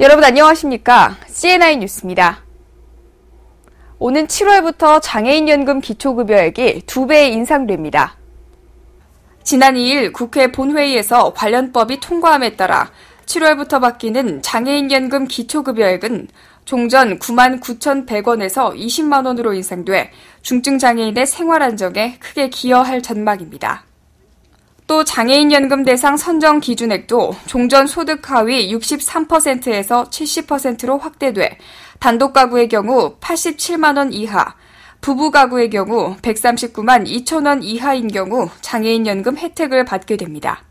여러분 안녕하십니까? CNI 뉴스입니다. 오는 7월부터 장애인연금 기초급여액이 2배 에 인상됩니다. 지난 2일 국회 본회의에서 관련법이 통과함에 따라 7월부터 바뀌는 장애인연금 기초급여액은 종전 9 9,100원에서 20만 원으로 인상돼 중증장애인의 생활 안정에 크게 기여할 전망입니다. 또 장애인연금 대상 선정 기준액도 종전 소득 하위 63%에서 70%로 확대돼 단독 가구의 경우 87만 원 이하, 부부 가구의 경우 139만 2천 원 이하인 경우 장애인 연금 혜택을 받게 됩니다.